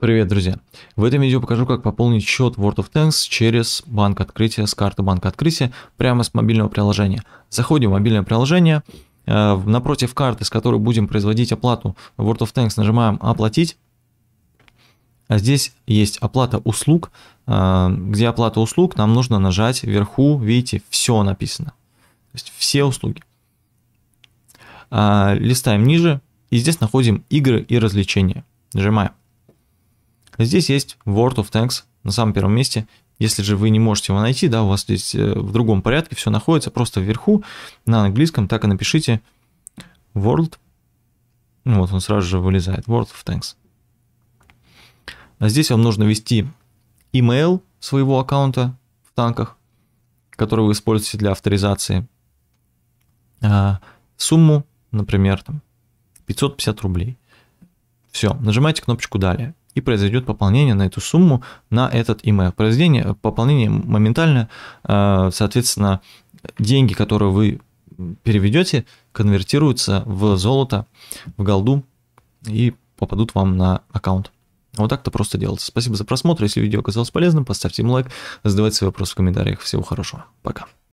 Привет, друзья! В этом видео покажу, как пополнить счет World of Tanks через банк открытия, с карты банка открытия, прямо с мобильного приложения. Заходим в мобильное приложение, э, напротив карты, с которой будем производить оплату World of Tanks, нажимаем «Оплатить». А здесь есть оплата услуг, э, где оплата услуг нам нужно нажать вверху, видите, все написано, то есть все услуги. Э, листаем ниже, и здесь находим игры и развлечения. Нажимаем. Здесь есть World of Tanks на самом первом месте. Если же вы не можете его найти, да, у вас здесь э, в другом порядке все находится, просто вверху на английском, так и напишите World. Ну, вот он сразу же вылезает. World of Tanks. А здесь вам нужно ввести email своего аккаунта в танках, который вы используете для авторизации. А, сумму, например, там 550 рублей. Все, нажимаете кнопочку «Далее» и произойдет пополнение на эту сумму на этот email. Произведение, пополнение моментально, э, соответственно, деньги, которые вы переведете, конвертируются в золото, в голду и попадут вам на аккаунт. Вот так-то просто делается. Спасибо за просмотр. Если видео оказалось полезным, поставьте им лайк, задавайте свои вопросы в комментариях. Всего хорошего. Пока.